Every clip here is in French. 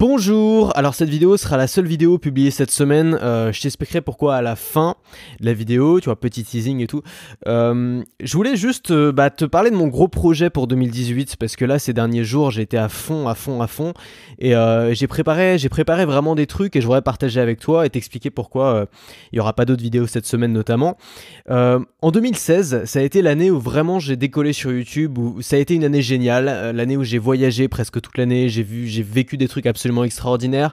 Bonjour, alors cette vidéo sera la seule vidéo publiée cette semaine, euh, je t'expliquerai pourquoi à la fin de la vidéo, tu vois, petit teasing et tout. Euh, je voulais juste euh, bah, te parler de mon gros projet pour 2018, parce que là ces derniers jours j'ai été à fond, à fond, à fond, et j'ai préparé, j'ai préparé vraiment des trucs et je voudrais partager avec toi et t'expliquer pourquoi il n'y aura pas d'autres vidéos cette semaine notamment. en 2016, ça a été l'année où vraiment j'ai décollé sur YouTube, où ça a été une année géniale, l'année où j'ai voyagé presque toute l'année, j'ai vu, j'ai vécu des trucs absolument extraordinaire.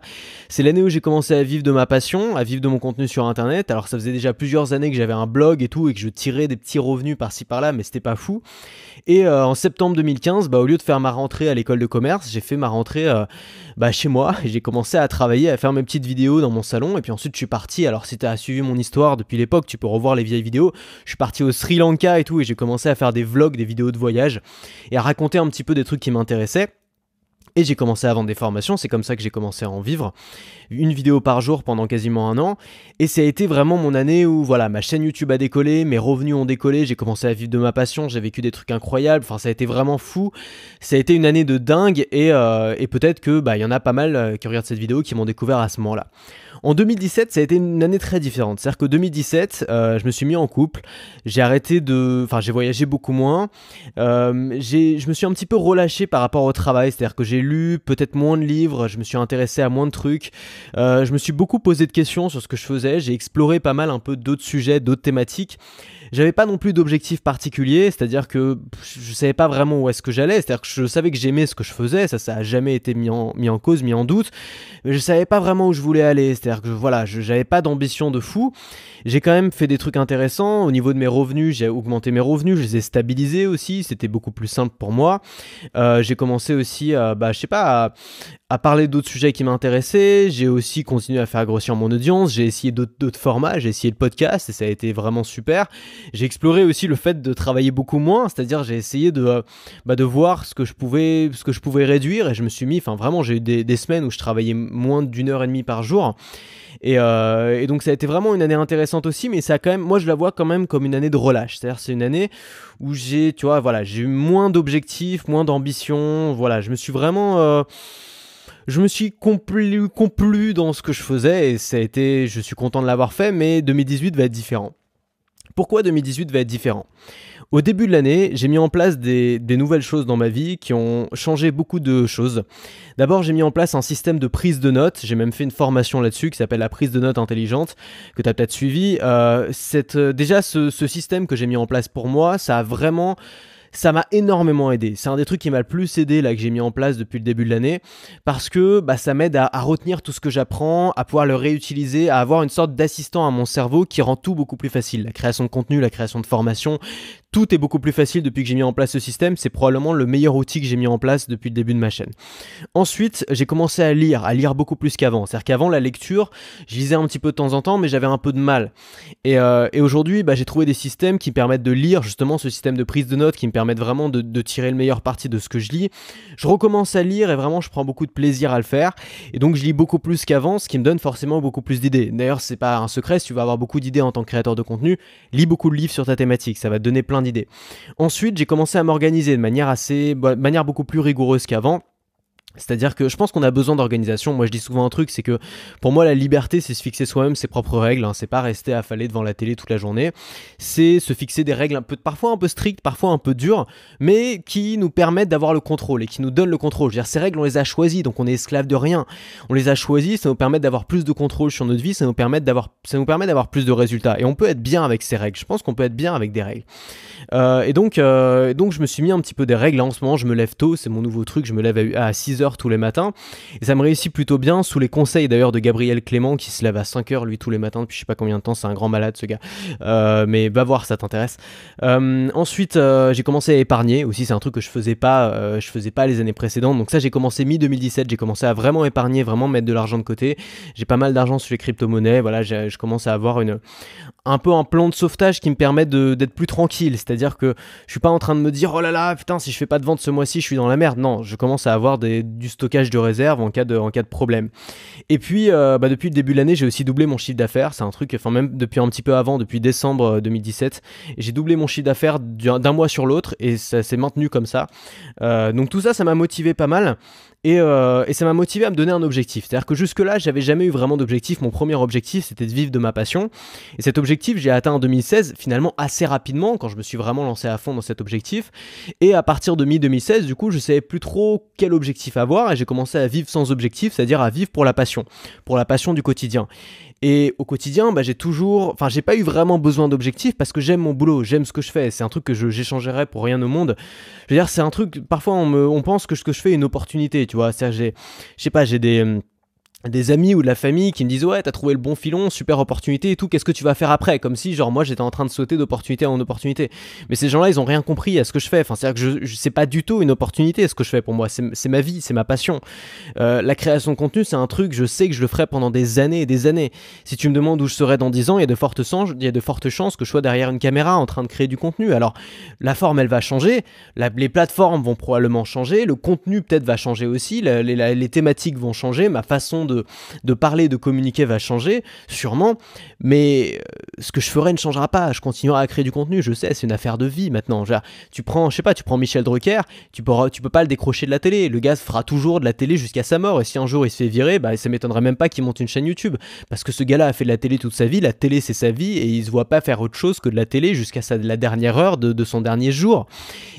C'est l'année où j'ai commencé à vivre de ma passion, à vivre de mon contenu sur internet. Alors ça faisait déjà plusieurs années que j'avais un blog et tout et que je tirais des petits revenus par-ci par-là, mais c'était pas fou. Et euh, en septembre 2015, bah, au lieu de faire ma rentrée à l'école de commerce, j'ai fait ma rentrée euh, bah, chez moi et j'ai commencé à travailler, à faire mes petites vidéos dans mon salon. Et puis ensuite, je suis parti. Alors si tu as suivi mon histoire depuis l'époque, tu peux revoir les vieilles vidéos. Je suis parti au Sri Lanka et tout et j'ai commencé à faire des vlogs, des vidéos de voyage et à raconter un petit peu des trucs qui m'intéressaient. Et j'ai commencé à vendre des formations, c'est comme ça que j'ai commencé à en vivre une vidéo par jour pendant quasiment un an. Et ça a été vraiment mon année où voilà, ma chaîne YouTube a décollé, mes revenus ont décollé, j'ai commencé à vivre de ma passion, j'ai vécu des trucs incroyables, enfin ça a été vraiment fou. Ça a été une année de dingue et, euh, peut-être que bah il y en a pas mal euh, qui regardent cette vidéo qui m'ont découvert à ce moment-là. En 2017, ça a été une année très différente. C'est-à-dire que 2017, euh, je me suis mis en couple, j'ai arrêté de, enfin j'ai voyagé beaucoup moins, je me suis un petit peu relâché par rapport au travail, c'est-à-dire que j'ai lu peut-être moins de livres, je me suis intéressé à moins de trucs, euh, je me suis beaucoup posé de questions sur ce que je faisais, j'ai exploré pas mal un peu d'autres sujets, d'autres thématiques. J'avais pas non plus d'objectif particulier, c'est-à-dire que je savais pas vraiment où est-ce que j'allais, c'est-à-dire que je savais que j'aimais ce que je faisais, ça ça a jamais été mis en, mis en cause, mis en doute, mais je savais pas vraiment où je voulais aller, c'est-à-dire que voilà, j'avais pas d'ambition de fou. J'ai quand même fait des trucs intéressants au niveau de mes revenus, j'ai augmenté mes revenus, je les ai stabilisés aussi, c'était beaucoup plus simple pour moi. Euh, j'ai commencé aussi, bah, je sais pas, à, à parler d'autres sujets qui m'intéressaient. J'ai aussi continué à faire grossir mon audience. J'ai essayé d'autres formats. J'ai essayé le podcast et ça a été vraiment super. J'ai exploré aussi le fait de travailler beaucoup moins, c'est-à-dire j'ai essayé de, euh, bah, de voir ce que je pouvais, ce que je pouvais réduire et je me suis mis, enfin vraiment, j'ai eu des, semaines où je travaillais moins d'une heure et demie par jour. Euh, et, donc ça a été vraiment une année intéressante aussi, mais ça a quand même, moi je la vois quand même comme une année de relâche. C'est-à-dire c'est une année où j'ai, tu vois, voilà, j'ai eu moins d'objectifs, moins d'ambition. Voilà, je me suis vraiment, euh, je me suis complu, complu dans ce que je faisais et ça a été, je suis content de l'avoir fait, mais 2018 va être différent. Pourquoi 2018 va être différent Au début de l'année, j'ai mis en place des, nouvelles choses dans ma vie qui ont changé beaucoup de choses. D'abord, j'ai mis en place un système de prise de notes. J'ai même fait une formation là-dessus qui s'appelle la prise de notes intelligente, que tu as peut-être suivi. Euh, euh, déjà, ce, ce système que j'ai mis en place pour moi, ça a vraiment ça m'a énormément aidé. C'est un des trucs qui m'a le plus aidé là que j'ai mis en place depuis le début de l'année parce que bah, ça m'aide à, à, retenir tout ce que j'apprends, à pouvoir le réutiliser, à avoir une sorte d'assistant à mon cerveau qui rend tout beaucoup plus facile. La création de contenu, la création de formation, tout est beaucoup plus facile depuis que j'ai mis en place ce système. C'est probablement le meilleur outil que j'ai mis en place depuis le début de ma chaîne. Ensuite, j'ai commencé à lire, à lire beaucoup plus qu'avant. C'est-à-dire qu'avant la lecture, je lisais un petit peu de temps en temps, mais j'avais un peu de mal. Et, euh, aujourd'hui, bah, j'ai trouvé des systèmes qui permettent de lire justement ce système de prise de notes, qui me permettent vraiment de, tirer le meilleur parti de ce que je lis. Je recommence à lire et vraiment, je prends beaucoup de plaisir à le faire. Et donc, je lis beaucoup plus qu'avant, ce qui me donne forcément beaucoup plus d'idées. D'ailleurs, c'est pas un secret, si tu veux avoir beaucoup d'idées en tant que créateur de contenu, lis beaucoup de livres sur ta thématique. Ça va te donner plein Ensuite, j'ai commencé à m'organiser de manière assez, bah, de manière beaucoup plus rigoureuse qu'avant c'est-à-dire que je pense qu'on a besoin d'organisation. Moi, je dis souvent un truc, c'est que pour moi, la liberté, c'est se fixer soi-même ses propres règles. Hein. C'est pas rester affalé devant la télé toute la journée. C'est se fixer des règles un peu, parfois un peu strictes, parfois un peu dures, mais qui nous permettent d'avoir le contrôle et qui nous donnent le contrôle. Je dire, ces règles, on les a choisies, donc on est esclave de rien. On les a choisies, ça nous permet d'avoir plus de contrôle sur notre vie, ça nous permet d'avoir, ça nous permet d'avoir plus de résultats. Et on peut être bien avec ces règles. Je pense qu'on peut être bien avec des règles. Euh, et donc, euh, donc, je me suis mis un petit peu des règles. Hein. en ce moment, je me lève tôt. C'est mon nouveau truc. Je me lève à 6 h tous les matins. Et ça me réussit plutôt bien, sous les conseils d'ailleurs de Gabriel Clément, qui se lève à 5 heures lui tous les matins depuis je sais pas combien de temps, c'est un grand malade ce gars. Euh, mais va voir, ça t'intéresse. Euh, ensuite, euh, j'ai commencé à épargner aussi, c'est un truc que je faisais pas, je faisais pas les années précédentes. Donc ça, j'ai commencé mi-2017, j'ai commencé à vraiment épargner, vraiment mettre de l'argent de côté. J'ai pas mal d'argent sur les crypto-monnaies, voilà, je commence à avoir une, un peu un plan de sauvetage qui me permet d'être plus tranquille. C'est-à-dire que je suis pas en train de me dire oh là là, putain, si je fais pas de vente ce mois-ci, je suis dans la merde. Non, je commence à avoir des, du stockage de réserve en cas de, en cas de problème. Et puis, euh, bah, depuis le début de l'année, j'ai aussi doublé mon chiffre d'affaires. C'est un truc, enfin même depuis un petit peu avant, depuis décembre 2017, euh, j'ai doublé mon chiffre d'affaires d'un mois sur l'autre et ça s'est maintenu comme ça. Euh, donc tout ça, ça m'a motivé pas mal. Euh, et, ça m'a motivé à me donner un objectif. C'est-à-dire que jusque-là, j'avais jamais eu vraiment d'objectif. Mon premier objectif, c'était de vivre de ma passion. Et cet objectif, j'ai atteint en 2016, finalement assez rapidement, quand je me suis vraiment lancé à fond dans cet objectif. Et à partir de mi-2016, du coup, je savais plus trop quel objectif avoir et j'ai commencé à vivre sans objectif, c'est-à-dire à vivre pour la passion, pour la passion du quotidien. Et au quotidien, bah, j'ai toujours, enfin, j'ai pas eu vraiment besoin d'objectifs parce que j'aime mon boulot, j'aime ce que je fais. C'est un truc que j'échangerais pour rien au monde. Je veux dire, c'est un truc. Parfois, on me, pense que ce que je fais est une opportunité, tu vois. C'est, à dire j'ai, je sais pas, j'ai des hum, des amis ou de la famille qui me disent ouais t'as trouvé le bon filon super opportunité et tout qu'est-ce que tu vas faire après comme si genre moi j'étais en train de sauter d'opportunité en opportunité mais ces gens-là ils ont rien compris à ce que je fais enfin c'est à dire que je, je pas du tout une opportunité ce que je fais pour moi c'est ma vie c'est ma passion euh, la création de contenu c'est un truc je sais que je le ferai pendant des années et des années si tu me demandes où je serai dans 10 ans il y a de fortes chances il y a de fortes chances que je sois derrière une caméra en train de créer du contenu alors la forme elle va changer les plateformes vont probablement changer le contenu peut-être va changer aussi les thématiques vont changer ma façon de de, parler, de communiquer va changer, sûrement, mais euh, ce que je ferai ne changera pas. Je continuerai à créer du contenu, je sais, c'est une affaire de vie maintenant. tu prends, je sais pas, tu prends Michel Drucker, tu peux, tu peux pas le décrocher de la télé. Le gars fera toujours de la télé jusqu'à sa mort, et si un jour il se fait virer, bah, ça m'étonnerait même pas qu'il monte une chaîne YouTube. Parce que ce gars-là a fait de la télé toute sa vie, la télé c'est sa vie, et il se voit pas faire autre chose que de la télé jusqu'à la dernière heure de, son dernier jour.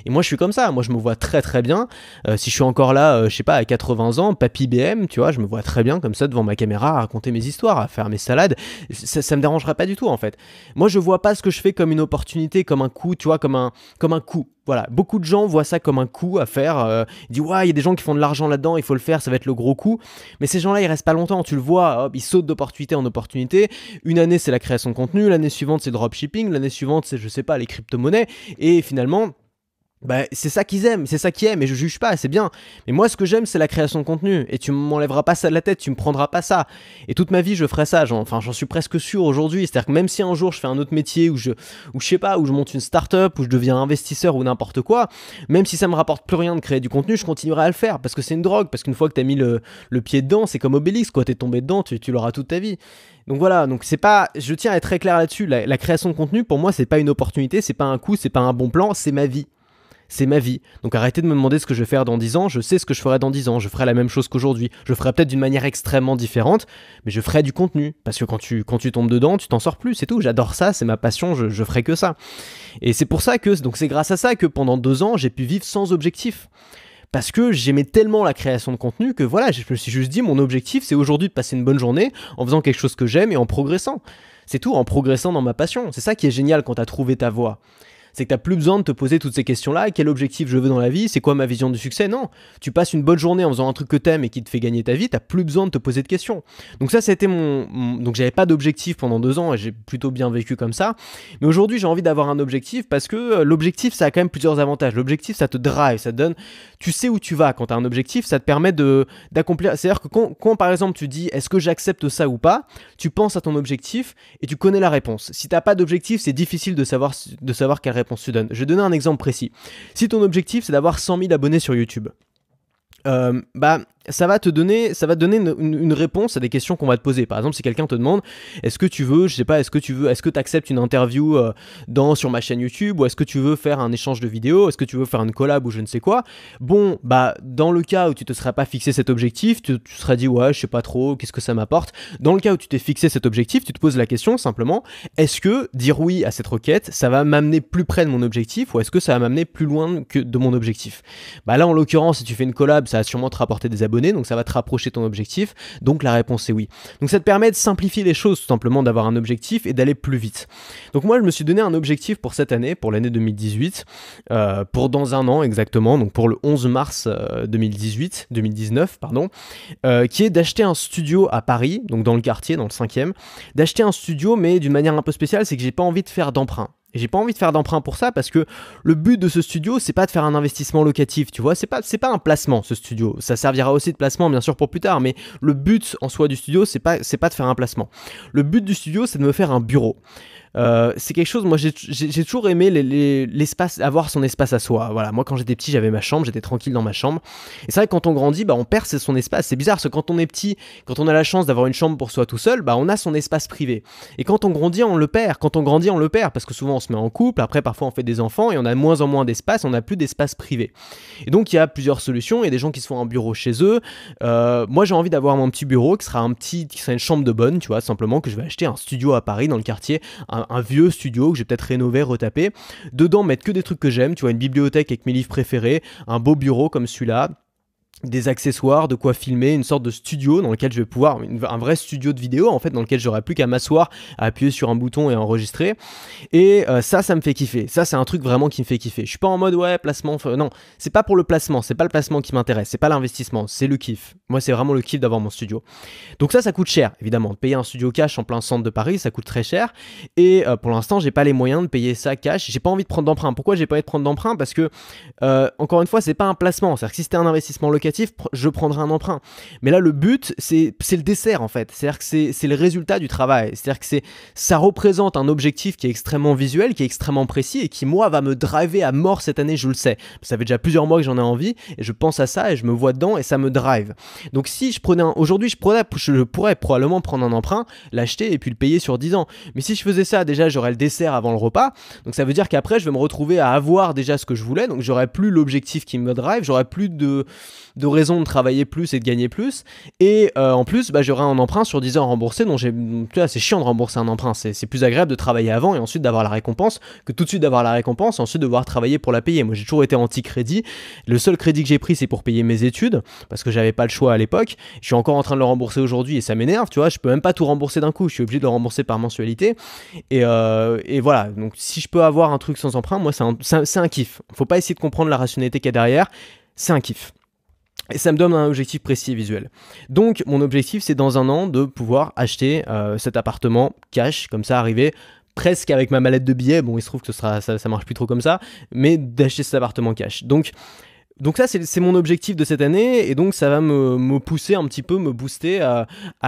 Et moi je suis comme ça, moi je me vois très très bien. Euh, si je suis encore là, euh, je sais pas, à 80 ans, papy BM, tu vois, je me vois très bien comme ça devant ma caméra à raconter mes histoires, à faire mes salades. Ça, me dérangerait pas du tout en fait. Moi je vois pas ce que je fais comme une opportunité, comme un coup, tu vois, comme un, comme un coup. Voilà, beaucoup de gens voient ça comme un coup à faire. Euh, ils disent, ouais, il y a des gens qui font de l'argent là-dedans, il faut le faire, ça va être le gros coup. Mais ces gens-là, ils restent pas longtemps, tu le vois, ils sautent d'opportunité en opportunité. Une année, c'est la création de contenu, l'année suivante, c'est dropshipping, l'année suivante, c'est, je sais pas, les crypto-monnaies. Et finalement, bah, c'est ça qu'ils aiment, c'est ça qu'ils aiment, et je juge pas, c'est bien. Mais moi, ce que j'aime, c'est la création de contenu, et tu m'enlèveras pas ça de la tête, tu me prendras pas ça. Et toute ma vie, je ferai ça, enfin, j'en suis presque sûr aujourd'hui. C'est-à-dire que même si un jour je fais un autre métier, ou je, ou je sais pas, où je monte une start-up, ou je deviens investisseur ou n'importe quoi, même si ça me rapporte plus rien de créer du contenu, je continuerai à le faire, parce que c'est une drogue, parce qu'une fois que t'as mis le, pied dedans, c'est comme Obélix, quoi, t'es tombé dedans, tu, l'auras toute ta vie. Donc voilà, donc c'est pas, je tiens à être très clair là-dessus, la, la création de contenu, pour moi, c'est pas une opportunité, c'est pas un coup, c'est pas un bon plan, c'est ma vie c'est ma vie. Donc arrêtez de me demander ce que je vais faire dans 10 ans, je sais ce que je ferai dans 10 ans, je ferai la même chose qu'aujourd'hui, je ferai peut-être d'une manière extrêmement différente, mais je ferai du contenu, parce que quand tu, quand tu tombes dedans, tu t'en sors plus, c'est tout, j'adore ça, c'est ma passion, je, je ferai que ça. Et c'est pour ça que, donc c'est grâce à ça que pendant deux ans, j'ai pu vivre sans objectif parce que j'aimais tellement la création de contenu que voilà, je me suis juste dit mon objectif c'est aujourd'hui de passer une bonne journée en faisant quelque chose que j'aime et en progressant. C'est tout, en progressant dans ma passion. C'est ça qui est génial quand tu as trouvé ta voie c'est que tu n'as plus besoin de te poser toutes ces questions-là. Quel objectif je veux dans la vie C'est quoi ma vision du succès Non, tu passes une bonne journée en faisant un truc que t'aimes et qui te fait gagner ta vie. tu n'as plus besoin de te poser de questions. Donc ça, c'était mon, mon, donc j'avais pas d'objectif pendant deux ans et j'ai plutôt bien vécu comme ça. Mais aujourd'hui, j'ai envie d'avoir un objectif parce que euh, l'objectif, ça a quand même plusieurs avantages. L'objectif, ça te drive, ça te donne. Tu sais où tu vas quand tu as un objectif. Ça te permet de d'accomplir. C'est-à-dire que quand, par exemple tu dis est-ce que j'accepte ça ou pas, tu penses à ton objectif et tu connais la réponse. Si t'as pas d'objectif, c'est difficile de savoir de savoir quelle réponse je vais donner un exemple précis. Si ton objectif, c'est d'avoir 100 000 abonnés sur YouTube, euh, bah, ça va te donner, ça va donner une, réponse à des questions qu'on va te poser. Par exemple, si quelqu'un te demande, est-ce que tu veux, je sais pas, est-ce que tu veux, est-ce que tu acceptes une interview euh, dans sur ma chaîne YouTube ou est-ce que tu veux faire un échange de vidéos, est-ce que tu veux faire une collab ou je ne sais quoi. Bon, bah dans le cas où tu te serais pas fixé cet objectif, tu, seras serais dit ouais, je sais pas trop, qu'est-ce que ça m'apporte. Dans le cas où tu t'es fixé cet objectif, tu te poses la question simplement, est-ce que dire oui à cette requête, ça va m'amener plus près de mon objectif ou est-ce que ça va m'amener plus loin que de mon objectif Bah là en l'occurrence, si tu fais une collab, ça va sûrement te rapporter des abonnés donc ça va te rapprocher ton objectif. Donc la réponse est oui. Donc ça te permet de simplifier les choses, tout simplement d'avoir un objectif et d'aller plus vite. Donc moi, je me suis donné un objectif pour cette année, pour l'année 2018, euh, pour dans un an exactement, donc pour le 11 mars 2018, euh, 2019, pardon, euh, qui est d'acheter un studio à Paris, donc dans le quartier, dans le 5 d'acheter un studio, mais d'une manière un peu spéciale, c'est que j'ai pas envie de faire d'emprunt. Et j'ai pas envie de faire d'emprunt pour ça parce que le but de ce studio, c'est pas de faire un investissement locatif, tu vois, c'est pas c'est pas un placement ce studio. Ça servira aussi de placement bien sûr pour plus tard, mais le but en soi du studio, c'est pas c'est pas de faire un placement. Le but du studio, c'est de me faire un bureau. Euh, c'est quelque chose, moi j'ai toujours aimé l'espace, les, avoir son espace à soi. Voilà, moi quand j'étais petit, j'avais ma chambre, j'étais tranquille dans ma chambre. Et c'est vrai que quand on grandit, bah, on perd son espace. C'est bizarre, parce que quand on est petit, quand on a la chance d'avoir une chambre pour soi tout seul, bah, on a son espace privé. Et quand on grandit, on le perd. Quand on grandit, on le perd, parce que souvent on se met en couple, après parfois on fait des enfants et on a de moins en moins d'espace, on n'a plus d'espace privé. Et donc il y a plusieurs solutions, il y a des gens qui se font un bureau chez eux. Euh, moi j'ai envie d'avoir mon petit bureau qui sera un petit, qui sera une chambre de bonne, tu vois, simplement que je vais acheter un studio à Paris dans le quartier, un, un vieux studio que j'ai peut-être rénové, retapé. Dedans mettre que des trucs que j'aime, tu vois, une bibliothèque avec mes livres préférés, un beau bureau comme celui-là des accessoires, de quoi filmer, une sorte de studio dans lequel je vais pouvoir, un vrai studio de vidéo en fait, dans lequel j'aurai plus qu'à m'asseoir, à appuyer sur un bouton et enregistrer. Et euh, ça, ça me fait kiffer. Ça, c'est un truc vraiment qui me fait kiffer. Je suis pas en mode ouais, placement. Non, c'est pas pour le placement, c'est pas le placement qui m'intéresse, c'est pas l'investissement, c'est le kiff. Moi, c'est vraiment le kiff d'avoir mon studio. Donc ça, ça coûte cher, évidemment. Payer un studio cash en plein centre de Paris, ça coûte très cher. Et euh, pour l'instant, j'ai pas les moyens de payer ça cash. J'ai pas envie de prendre d'emprunt. Pourquoi j'ai pas envie de prendre d'emprunt Parce que, euh, encore une fois, c'est pas un placement. cest si c'était un investissement locatif, je prendrai un emprunt. Mais là, le but, c'est le dessert en fait. C'est-à-dire que c'est le résultat du travail. C'est-à-dire que ça représente un objectif qui est extrêmement visuel, qui est extrêmement précis et qui, moi, va me driver à mort cette année, je le sais. Ça fait déjà plusieurs mois que j'en ai envie et je pense à ça et je me vois dedans et ça me drive. Donc si je prenais aujourd'hui, je, je pourrais probablement prendre un emprunt, l'acheter et puis le payer sur 10 ans. Mais si je faisais ça, déjà, j'aurais le dessert avant le repas. Donc ça veut dire qu'après, je vais me retrouver à avoir déjà ce que je voulais. Donc j'aurais plus l'objectif qui me drive, j'aurais plus de de raison de travailler plus et de gagner plus. Et euh, en plus, bah, j'aurai un emprunt sur 10 ans remboursé. Donc, c'est chiant de rembourser un emprunt. C'est plus agréable de travailler avant et ensuite d'avoir la récompense que tout de suite d'avoir la récompense et ensuite devoir travailler pour la payer. Moi, j'ai toujours été anti-crédit. Le seul crédit que j'ai pris, c'est pour payer mes études parce que j'avais pas le choix à l'époque. Je suis encore en train de le rembourser aujourd'hui et ça m'énerve. Tu vois, je peux même pas tout rembourser d'un coup. Je suis obligé de le rembourser par mensualité. Et, euh, voilà. Donc, si je peux avoir un truc sans emprunt, moi, c'est un, un, un kiff. Faut pas essayer de comprendre la rationalité qu'il y a derrière. C'est un kiff. Et ça me donne un objectif précis et visuel. Donc mon objectif c'est dans un an de pouvoir acheter euh, cet appartement cash, comme ça arriver presque avec ma mallette de billets, bon il se trouve que ça, ça marche plus trop comme ça, mais d'acheter cet appartement cash. Donc donc ça, c'est mon objectif de cette année, et donc ça va me, pousser un petit peu, me booster à,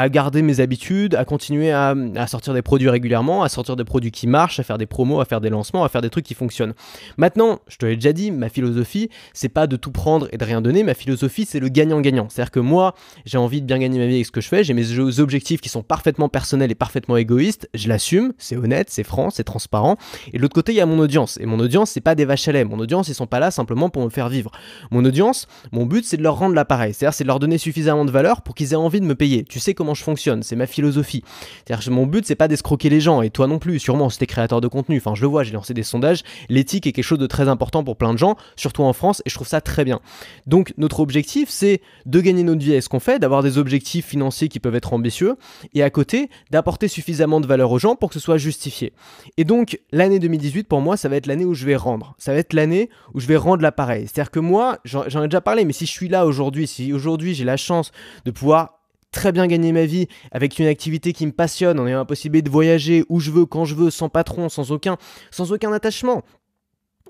garder mes habitudes, à continuer à, sortir des produits régulièrement, à sortir des produits qui marchent, à faire des promos, à faire des lancements, à faire des trucs qui fonctionnent. Maintenant, je te l'ai déjà dit, ma philosophie, c'est pas de tout prendre et de rien donner, ma philosophie, c'est le gagnant-gagnant. C'est-à-dire que moi, j'ai envie de bien gagner ma vie avec ce que je fais, j'ai mes objectifs qui sont parfaitement personnels et parfaitement égoïstes, je l'assume, c'est honnête, c'est franc, c'est transparent, et de l'autre côté, il y a mon audience, et mon audience, c'est pas des vaches à lait, mon audience, ils sont pas là simplement pour me faire vivre mon audience, mon but c'est de leur rendre l'appareil, c'est-à-dire c'est de leur donner suffisamment de valeur pour qu'ils aient envie de me payer. Tu sais comment je fonctionne, c'est ma philosophie. C'est-à-dire mon but c'est pas d'escroquer les gens, et toi non plus, sûrement, si t'es créateur de contenu, enfin je le vois, j'ai lancé des sondages, l'éthique est quelque chose de très important pour plein de gens, surtout en France, et je trouve ça très bien. Donc notre objectif c'est de gagner notre vie à ce qu'on fait, d'avoir des objectifs financiers qui peuvent être ambitieux, et à côté d'apporter suffisamment de valeur aux gens pour que ce soit justifié. Et donc l'année 2018 pour moi ça va être l'année où je vais rendre, ça va être l'année où je vais rendre l'appareil. C'est-à-dire que moi, j'en ai déjà parlé, mais si je suis là aujourd'hui, si aujourd'hui j'ai la chance de pouvoir très bien gagner ma vie avec une activité qui me passionne, en ayant la possibilité de voyager où je veux, quand je veux, sans patron, sans aucun, sans aucun attachement.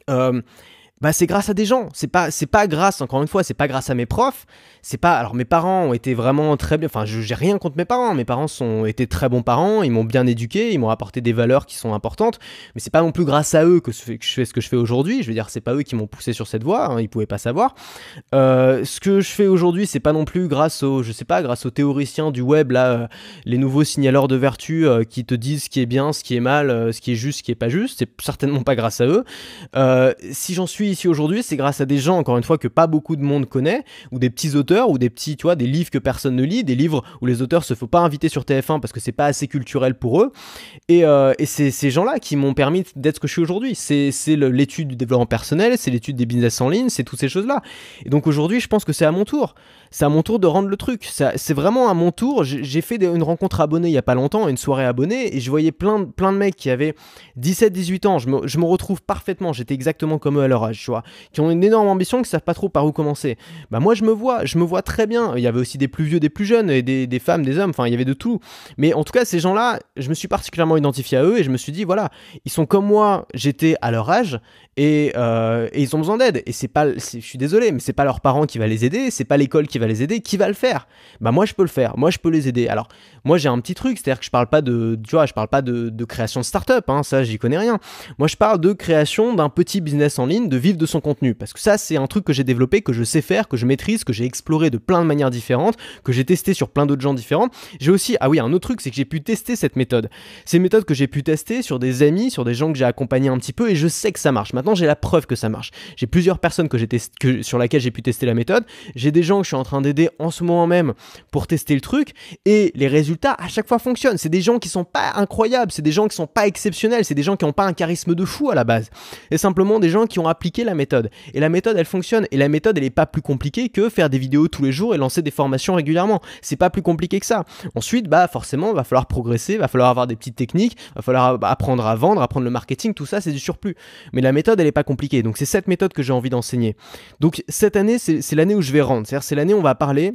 Euh, bah c'est grâce à des gens. C'est pas c'est pas grâce encore une fois, c'est pas grâce à mes profs. C'est pas alors mes parents ont été vraiment très bien. Enfin, j'ai rien contre mes parents. Mes parents sont été très bons parents. Ils m'ont bien éduqué. Ils m'ont apporté des valeurs qui sont importantes. Mais c'est pas non plus grâce à eux que, je fais ce que je fais aujourd'hui. Je veux dire, c'est pas eux qui m'ont poussé sur cette voie. Hein. ils pouvaient pas savoir. Euh, ce que je fais aujourd'hui, c'est pas non plus grâce aux je sais pas grâce aux théoriciens du web là, euh, les nouveaux signaleurs de vertu euh, qui te disent ce qui est bien, ce qui est mal, ce qui est juste, ce qui est pas juste. C'est certainement pas grâce à eux. si j'en suis ici aujourd'hui, c'est grâce à des gens, encore une fois, que pas beaucoup de monde connaît, ou des petits auteurs, ou des petits, tu vois, des livres que personne ne lit, des livres où les auteurs se font pas inviter sur TF1 parce que c'est pas assez culturel pour eux. Et, euh, et c'est ces gens-là qui m'ont permis d'être ce que je suis aujourd'hui. C'est l'étude du développement personnel, c'est l'étude des business en ligne, c'est toutes ces choses-là. Et donc aujourd'hui, je pense que c'est à mon tour. C'est à mon tour de rendre le truc. C'est vraiment à mon tour. J'ai fait une rencontre abonnée il y a pas longtemps, une soirée abonnée, et je voyais plein, plein de mecs qui avaient 17-18 ans. Je me, je me retrouve parfaitement, j'étais exactement comme eux à leur âge qui ont une énorme ambition, qui savent pas trop par où commencer. Bah moi je me vois, je me vois très bien. Il y avait aussi des plus vieux, des plus jeunes, et des, des femmes, des hommes, enfin il y avait de tout. Mais en tout cas, ces gens-là, je me suis particulièrement identifié à eux et je me suis dit, voilà, ils sont comme moi, j'étais à leur âge, euh, et, ils ont besoin d'aide. Et c'est pas, je suis désolé, mais c'est pas leurs parents qui va les aider, c'est pas l'école qui va les aider, qui va le faire Bah moi je peux le faire, moi je peux les aider. Alors moi j'ai un petit truc, c'est-à-dire que je parle pas de, tu vois, je parle pas de, création de start-up, hein, ça j'y connais rien. Moi je parle de création d'un petit business en ligne, de vivre de son contenu, parce que ça c'est un truc que j'ai développé, que je sais faire, que je maîtrise, que j'ai exploré de plein de manières différentes, que j'ai testé sur plein d'autres gens différents. J'ai aussi, ah oui, un autre truc, c'est que j'ai pu tester cette méthode. C'est une que j'ai pu tester sur des amis, sur des gens que j'ai accompagnés un petit peu, et je sais que ça marche j'ai la preuve que ça marche. J'ai plusieurs personnes que j'ai que, sur laquelle j'ai pu tester la méthode. J'ai des gens que je suis en train d'aider en ce moment même pour tester le truc. Et les résultats à chaque fois fonctionnent. C'est des gens qui sont pas incroyables, c'est des gens qui sont pas exceptionnels, c'est des gens qui n'ont pas un charisme de fou à la base. c'est simplement des gens qui ont appliqué la méthode. Et la méthode, elle fonctionne. Et la méthode, elle n'est pas plus compliquée que faire des vidéos tous les jours et lancer des formations régulièrement. C'est pas plus compliqué que ça. Ensuite, bah forcément, va falloir progresser, va falloir avoir des petites techniques, va falloir bah, apprendre à vendre, apprendre le marketing, tout ça, c'est du surplus. Mais la méthode, elle n'est pas compliquée. Donc c'est cette méthode que j'ai envie d'enseigner. Donc cette année, c'est l'année où je vais rendre. cest c'est l'année où on va parler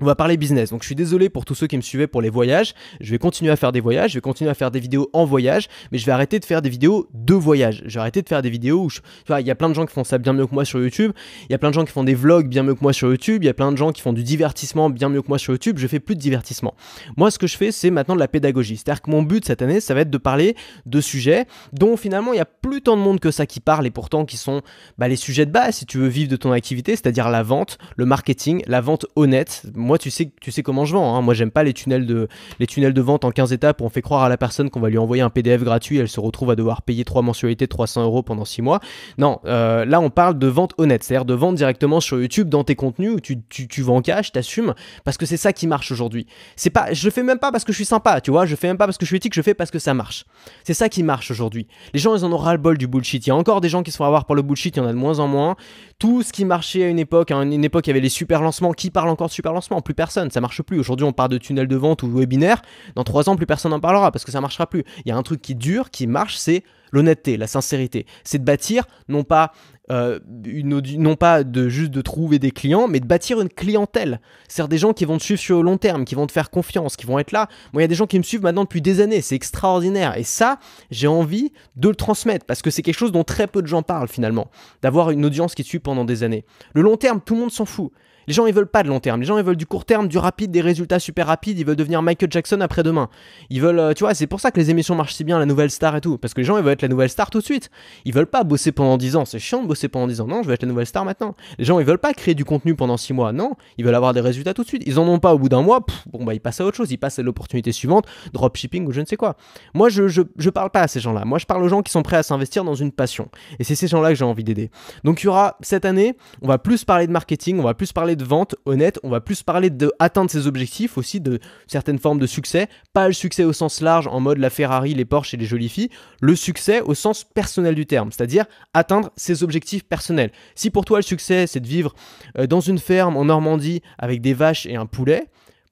on va parler business. Donc je suis désolé pour tous ceux qui me suivaient pour les voyages. Je vais continuer à faire des voyages, je vais continuer à faire des vidéos en voyage, mais je vais arrêter de faire des vidéos de voyage. Je vais arrêter de faire des vidéos où je... il y a plein de gens qui font ça bien mieux que moi sur YouTube, il y a plein de gens qui font des vlogs bien mieux que moi sur YouTube, il y a plein de gens qui font du divertissement bien mieux que moi sur YouTube. Je fais plus de divertissement. Moi ce que je fais c'est maintenant de la pédagogie. C'est-à-dire que mon but cette année, ça va être de parler de sujets dont finalement il y a plus tant de monde que ça qui parle et pourtant qui sont bah, les sujets de base si tu veux vivre de ton activité, c'est-à-dire la vente, le marketing, la vente honnête moi, tu sais, tu sais comment je vends. Hein. Moi, j'aime pas les tunnels, de, les tunnels de vente en 15 étapes où on fait croire à la personne qu'on va lui envoyer un PDF gratuit. et Elle se retrouve à devoir payer trois mensualités de 300 euros pendant 6 mois. Non, euh, là, on parle de vente honnête, c'est-à-dire de vente directement sur YouTube dans tes contenus où tu, tu, tu vends cash, t'assumes, parce que c'est ça qui marche aujourd'hui. C'est pas, je fais même pas parce que je suis sympa, tu vois, je fais même pas parce que je suis éthique, je fais parce que ça marche. C'est ça qui marche aujourd'hui. Les gens, ils en ont ras le bol du bullshit. Il y a encore des gens qui se font avoir pour le bullshit, il y en a de moins en moins tout ce qui marchait à une époque, à hein, une époque il y avait les super lancements, qui parle encore de super lancements Plus personne, ça marche plus. Aujourd'hui on parle de tunnel de vente ou de webinaire, dans trois ans plus personne n'en parlera parce que ça marchera plus. Il y a un truc qui dure, qui marche, c'est l'honnêteté, la sincérité. C'est de bâtir non pas euh, une non pas de juste de trouver des clients, mais de bâtir une clientèle. C'est-à-dire des gens qui vont te suivre sur le long terme, qui vont te faire confiance, qui vont être là. Moi, il y a des gens qui me suivent maintenant depuis des années, c'est extraordinaire. Et ça, j'ai envie de le transmettre parce que c'est quelque chose dont très peu de gens parlent finalement, d'avoir une audience qui te suit pendant des années. Le long terme, tout le monde s'en fout. Les gens, ils veulent pas de long terme. Les gens, ils veulent du court terme, du rapide, des résultats super rapides. Ils veulent devenir Michael Jackson après-demain. Ils veulent, euh, tu vois, c'est pour ça que les émissions marchent si bien, la nouvelle star et tout. Parce que les gens, ils veulent être la nouvelle star tout de suite. Ils veulent pas bosser pendant 10 ans. C'est chiant de bosser pendant 10 ans. Non, je veux être la nouvelle star maintenant. Les gens, ils veulent pas créer du contenu pendant 6 mois. Non, ils veulent avoir des résultats tout de suite. Ils en ont pas au bout d'un mois. bon, bah, ils passent à autre chose. Ils passent à l'opportunité suivante, dropshipping ou je ne sais quoi. Moi, je, je, je parle pas à ces gens-là. Moi, je parle aux gens qui sont prêts à s'investir dans une passion. Et c'est ces gens-là que j'ai envie d'aider. Donc, il y aura cette année, on va plus parler de marketing, on va plus parler de vente honnête, on va plus parler d'atteindre ses objectifs aussi, de certaines formes de succès. Pas le succès au sens large, en mode la Ferrari, les Porsche et les jolies filles, le succès au sens personnel du terme, c'est-à-dire atteindre ses objectifs personnels. Si pour toi le succès c'est de vivre euh, dans une ferme en Normandie avec des vaches et un poulet,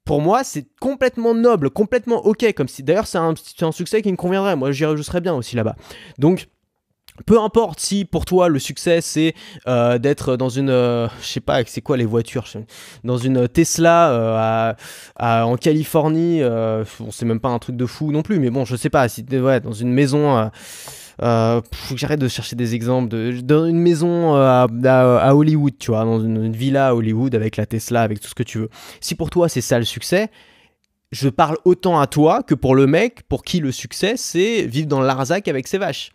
pour moi, c'est complètement noble, complètement ok. Comme si, d'ailleurs, c'est un, un, succès qui me conviendrait. Moi, je serais bien aussi là-bas. Donc, peu importe si pour toi le succès c'est euh, d'être dans une, euh, je sais pas, c'est quoi les voitures, dans une Tesla euh, en Californie, on c'est même pas un truc de fou non plus, mais bon je sais pas, si ouais, dans une maison, faut que j'arrête de chercher des exemples, de, dans une maison à, Hollywood, tu vois, dans une, une villa à Hollywood avec la Tesla, avec tout ce que tu veux. Si pour toi c'est ça le succès, je parle autant à toi que pour le mec pour qui le succès c'est vivre dans l'Arzac avec ses vaches.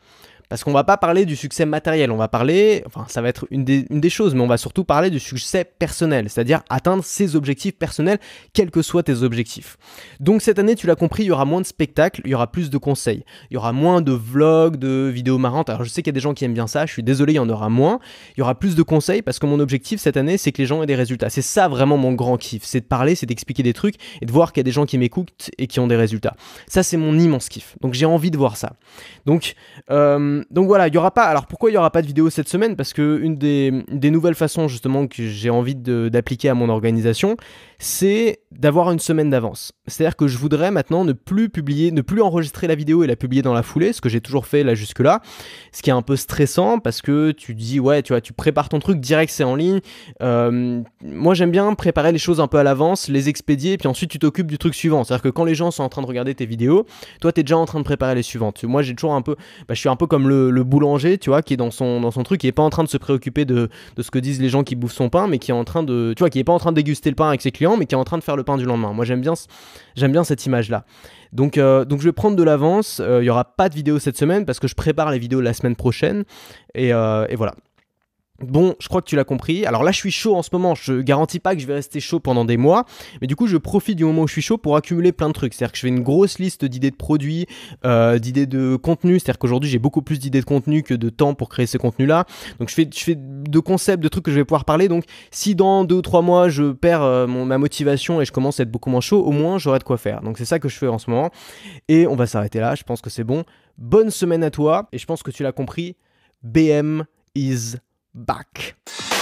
Parce qu'on va pas parler du succès matériel, on va parler, enfin ça va être une des, choses, mais on va surtout parler du succès personnel, c'est-à-dire atteindre ses objectifs personnels, quels que soient tes objectifs. Donc cette année, tu l'as compris, il y aura moins de spectacles, il y aura plus de conseils, il y aura moins de vlogs, de vidéos marrantes. Alors je sais qu'il y a des gens qui aiment bien ça, je suis désolé, il y en aura moins. Il y aura plus de conseils parce que mon objectif cette année, c'est que les gens aient des résultats. C'est ça vraiment mon grand kiff, c'est de parler, c'est d'expliquer des trucs et de voir qu'il y a des gens qui m'écoutent et qui ont des résultats. Ça, c'est mon immense kiff. Donc j'ai envie de voir ça. Donc... Euh, euh, donc voilà, il y aura pas. Alors pourquoi il y aura pas de vidéo cette semaine Parce que une des, nouvelles façons justement que j'ai envie d'appliquer à mon organisation, c'est d'avoir une semaine d'avance. C'est-à-dire que je voudrais maintenant ne plus publier, ne plus enregistrer la vidéo et la publier dans la foulée, ce que j'ai toujours fait là jusque-là, ce qui est un peu stressant parce que tu dis, ouais, tu vois, tu prépares ton truc direct, c'est en ligne. Euh, moi, j'aime bien préparer les choses un peu à l'avance, les expédier, puis ensuite tu t'occupes du truc suivant. C'est-à-dire que quand les gens sont en train de regarder tes vidéos, toi, tu es déjà en train de préparer les suivantes. Moi, j'ai toujours un peu, bah, je suis un peu comme le, boulanger, tu vois, qui est dans son, dans son truc, qui est pas en train de se préoccuper de, ce que disent les gens qui bouffent son pain, mais qui est en train de, tu vois, qui est pas en train de déguster le pain avec ses mais qui est en train de faire le pain du lendemain. Moi, j'aime bien, j'aime bien cette image-là. Donc, euh, donc, je vais prendre de l'avance. Euh, il y n'y aura pas de vidéo cette semaine parce que je prépare les vidéos la semaine prochaine. et euh, voilà. Bon, je crois que tu l'as compris. Alors là, je suis chaud en ce moment. Je garantis pas que je vais rester chaud pendant des mois, mais du coup, je profite du moment où je suis chaud pour accumuler plein de trucs. C'est-à-dire que je fais une grosse liste d'idées de produits, euh, d'idées de contenu. C'est-à-dire qu'aujourd'hui, j'ai beaucoup plus d'idées de contenu que de temps pour créer ces contenus-là. Donc, je fais, je fais de concepts, de trucs que je vais pouvoir parler. Donc, si dans deux ou trois mois, je perds euh, ma motivation et je commence à être beaucoup moins chaud, au moins, j'aurai de quoi faire. Donc, c'est ça que je fais en ce moment. Et on va s'arrêter là. Je pense que c'est bon. Bonne semaine à toi. Et je pense que tu l'as compris. BM is back.